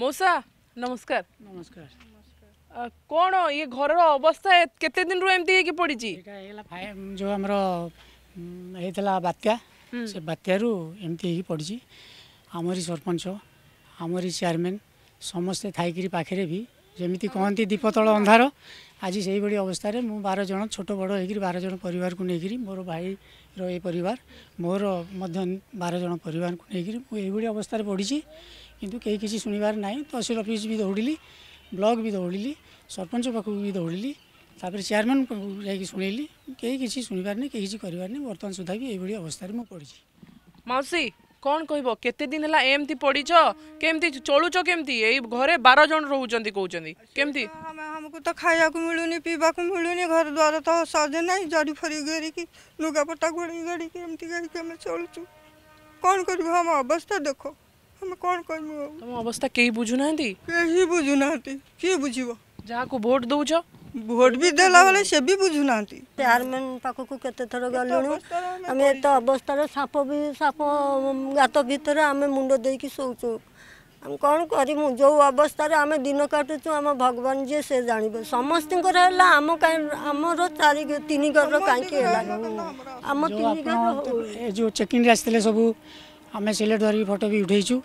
ମଉସା ନମସ୍କାର ନମସ୍କାର କ'ଣ ଇଏ ଘରର ଅବସ୍ଥା କେତେ ଦିନରୁ ଏମିତି ହେଇକି ପଡ଼ିଛି ଯେଉଁ ଆମର ହେଇଥିଲା ବାତ୍ୟା ସେ ବାତ୍ୟାରୁ ଏମିତି ହେଇକି ପଡ଼ିଛି ଆମରି ସରପଞ୍ଚ ଆମରି ଚେୟାରମ୍ୟାନ୍ ସମସ୍ତେ ଥାଇକିରି ପାଖରେ ବି जमि कीपतल अन्धार आज सहीभरि अवस्थै मजा छोटो बड हैक बारज परिवारको नै मोर भाइ र यो मोर बार जण परिवारको नै म एभरि अवस्थित पढिस केही कि सुब्बार नै तहसल अफिस भी दौडिलि ब्लक चेयरमैन सरपञ्च पाखुडि तेयरम्यान शुणि केही कि सु बर्तन सुधा अवस्था म मौसी କ'ଣ କହିବ କେତେ ଦିନ ହେଲା ଏମିତି ପଡ଼ିଛ କେମିତି ଚଳୁଛ କେମିତି ଏଇ ଘରେ ବାର ଜଣ ରହୁଛନ୍ତି କହୁଛନ୍ତି କେମିତି ଆମକୁ ତ ଖାଇବାକୁ ମିଳୁନି ପିଇବାକୁ ମିଳୁନି ଘର ଦ୍ୱାର ତ ସହଜେ ନାହିଁ ଜରି ଫରି ଘେରିକି ଲୁଗାପଟା ଘୋଡ଼େଇ ଘାଡ଼ିକି ଏମିତି ଘାଡ଼ିକି ଆମେ ଚଳୁଛୁ କ'ଣ କରିବୁ ଆମ ଅବସ୍ଥା ଦେଖ ଆମେ କ'ଣ କରିବୁ ତମ ଅବସ୍ଥା କେହି ବୁଝୁନାହାନ୍ତି କେହି ବୁଝୁନାହାନ୍ତି କିଏ ବୁଝିବ ଯାହାକୁ ଭୋଟ ଦେଉଛ ଭୋଟ ବି ଦେଲା ବେଳେ ସେ ବି ବୁଝୁନାହାନ୍ତି ଚେୟାରମ୍ୟାନ୍ ପାଖକୁ କେତେଥର ଗଲୁଣୁ ଆମେ ଏତେ ଅବସ୍ଥାରେ ସାପ ବି ସାପ ଗାତ ଭିତରେ ଆମେ ମୁଣ୍ଡ ଦେଇକି ଶୋଉଛୁ ଆମେ କ'ଣ କରିମୁ ଯେଉଁ ଅବସ୍ଥାରେ ଆମେ ଦିନ କାଟୁଛୁ ଆମ ଭଗବାନ ଯିଏ ସେ ଜାଣିବେ ସମସ୍ତଙ୍କର ହେଲା ଆମ କାହିଁ ଆମର ଚାରି ତିନି ଘରର କାହିଁକି ହେଲା ଆମ ତିନି ଘର ଚେକିଂରେ ଆସିଥିଲେ ସବୁ ଆମେ ସିଲେଟ୍ ଧରିକି ଫଟୋ ବି ଉଠେଇଛୁ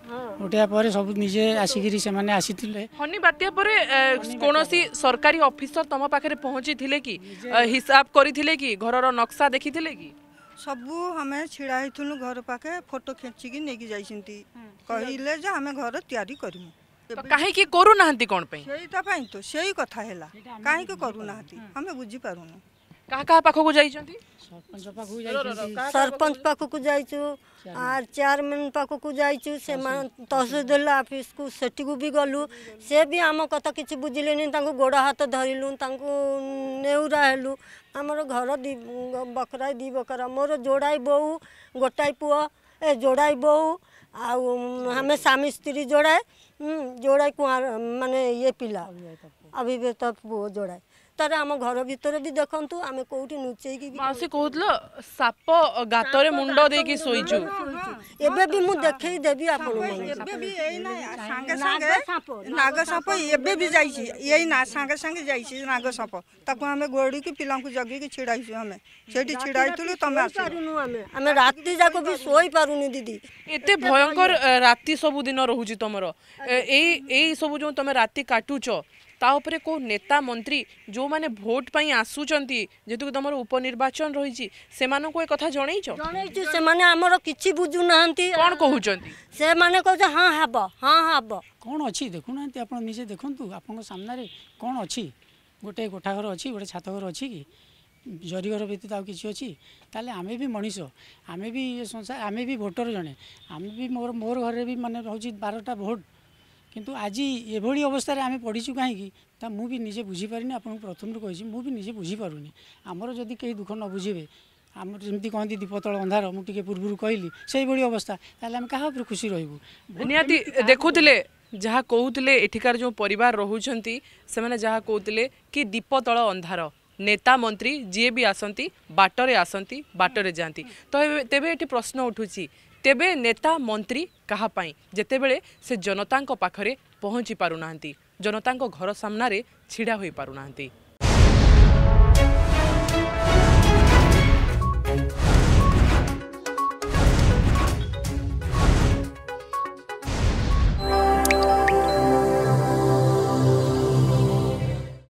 ଉଠେଇବା ପରେ ସବୁ ନିଜେ ଆସିକିରି ସେମାନେ ଆସିଥିଲେ ଫନି ବାତ୍ୟା ପରେ କୌଣସି ସରକାରୀ ଅଫିସର ତମ ପାଖରେ ପହଞ୍ଚିଥିଲେ କି ହିସାବ କରିଥିଲେ କି ଘରର ନକ୍ସା ଦେଖିଥିଲେ କି ସବୁ ଆମେ ଛିଡ଼ା ହେଇଥିଲୁ ଘର ପାଖେ ଫଟୋ ଖେଞ୍ଚିକି ନେଇକି ଯାଇଛନ୍ତି କହିଲେ ଯେ ଆମେ ଘର ତିଆରି କରିବୁ କାହିଁକି କରୁନାହାନ୍ତି କ'ଣ ପାଇଁ ସେଇଟା ପାଇଁ ତ ସେଇ କଥା ହେଲା କାହିଁକି କରୁନାହାନ୍ତି ଆମେ ବୁଝିପାରୁନୁ କାହା କାହା ପାଖକୁ ଯାଇଛନ୍ତି ସରପଞ୍ଚ ପାଖକୁ ଯାଇଛୁ ଆର୍ ଚେୟାରମ୍ୟାନ୍ ପାଖକୁ ଯାଇଛୁ ସେମାନେ ତହସିଲଦାର ଅଫିସକୁ ସେଠିକୁ ବି ଗଲୁ ସେ ବି ଆମ କଥା କିଛି ବୁଝିଲେନି ତାଙ୍କୁ ଗୋଡ଼ ହାତ ଧରିଲୁ ତାଙ୍କୁ ନେଉରା ହେଲୁ ଆମର ଘର ଦି ବକରାଏ ଦୁଇ ବକରା ମୋର ଯୋଡ଼ାଏ ବୋଉ ଗୋଟାଏ ପୁଅ ଏ ଯୋଡ଼ାଏ ବୋଉ ଆଉ ଆମେ ସ୍ୱାମୀ ସ୍ତ୍ରୀ ଯୋଡ଼ାଏ ଯୋଡ଼ାଏ କୁଆଁର ମାନେ ଇଏ ପିଲା ଅବିବାହିତ ପୁଅ ଯୋଡ଼ାଏ ତାର ଆମ ଘର ଭିତରେ ବି ଦେଖନ୍ତୁ ଆମେ କୋଉଠି ନୁଚେଇକି ମାଉସୀ କହୁଥିଲ ସାପ ଗାତରେ ମୁଣ୍ଡ ଦେଇକି ଶୋଇଛୁ ଏବେ ବି ମୁଁ ଦେଖେଇ ଦେବି ଆପଣମାନଙ୍କୁ ନାଗ ସାପ ଏବେ ବି ଯାଇଛି ଏଇ ନା ସାଙ୍ଗେ ସାଙ୍ଗେ ଯାଇଛି ନାଗ ସାପ ତାକୁ ଆମେ ଗୋଡ଼ିକି ପିଲାଙ୍କୁ ଜଗିକି ଛିଡ଼ା ହେଇଛୁ ଆମେ ସେଠି ଛିଡ଼ା ହେଇଥିଲୁ ତମେ ଆସିପାରୁନୁ ଆମେ ଆମେ ରାତି ଯାକ ବି ଶୋଇପାରୁନୁ ଦିଦି ଏତେ ଭୟଙ୍କର ରାତି ସବୁଦିନ ରହୁଛି ତମର ଏଇ ଏଇ ସବୁ ଯେଉଁ ତମେ ରାତି କାଟୁଛ তাপরে কেউ নেতা মন্ত্রী যে ভোট পাই আসুচার যেহেতু তোমার উপনির্বাচন রয়েছে সে কথা জনাইছ জনাইছি সে আমার কিছু বুঝু না কোণ কুমার সে মানে কে হ্যাঁ হব হ্যাঁ হব কোণ অখু না আপনার নিজে দেখুন আপনার সামনে কোণ অছি গোটে গোঠাঘর অছি গোটে ছাতঘর অছি কি ଜରିଘର ବ୍ୟତୀତ ଆଉ କିଛି ଅଛି ତାହେଲେ ଆମେ ବି ମଣିଷ ଆମେ ବି ସଂସାର ଆମେ ବି ଭୋଟର ଜଣେ ଆମେ ବି ମୋର মানে রয়েছে বারোটা ভোট কিন্তু আজি এভাবে অবস্থায় আমি পড়িছু কী তা মু নিজে বুঝিপারি আপনার প্রথমে কী মু নিজে বুঝিপারুনি আমার যদি কে দুঃখ ন বুঝবে আমার যেমি কহতি দীপতল অন্ধার মু টিকি পূর্ব কহিলি সেইভাবে অবস্থা তাহলে আমি কাহা উপরে খুশি রহবু নিহতি দেখুলে যা কৌলে এঠিকার যে পরিবার রুচান সে যা কৌলে কি দীপতল অন্ধার নেতা মন্ত্রী যিয়ে বি আসন্তি বাটরে আসন্তি বাটরে যাতে তো তেবে এটি প্রশ্ন উঠুছি ତେବେ ନେତା ମନ୍ତ୍ରୀ କାହା ପାଇଁ ଯେତେବେଳେ ସେ ଜନତାଙ୍କ ପାଖରେ ପହଞ୍ଚି ପାରୁନାହାନ୍ତି ଜନତାଙ୍କ ଘର ସାମ୍ନାରେ ଛିଡ଼ା ହୋଇପାରୁନାହାନ୍ତି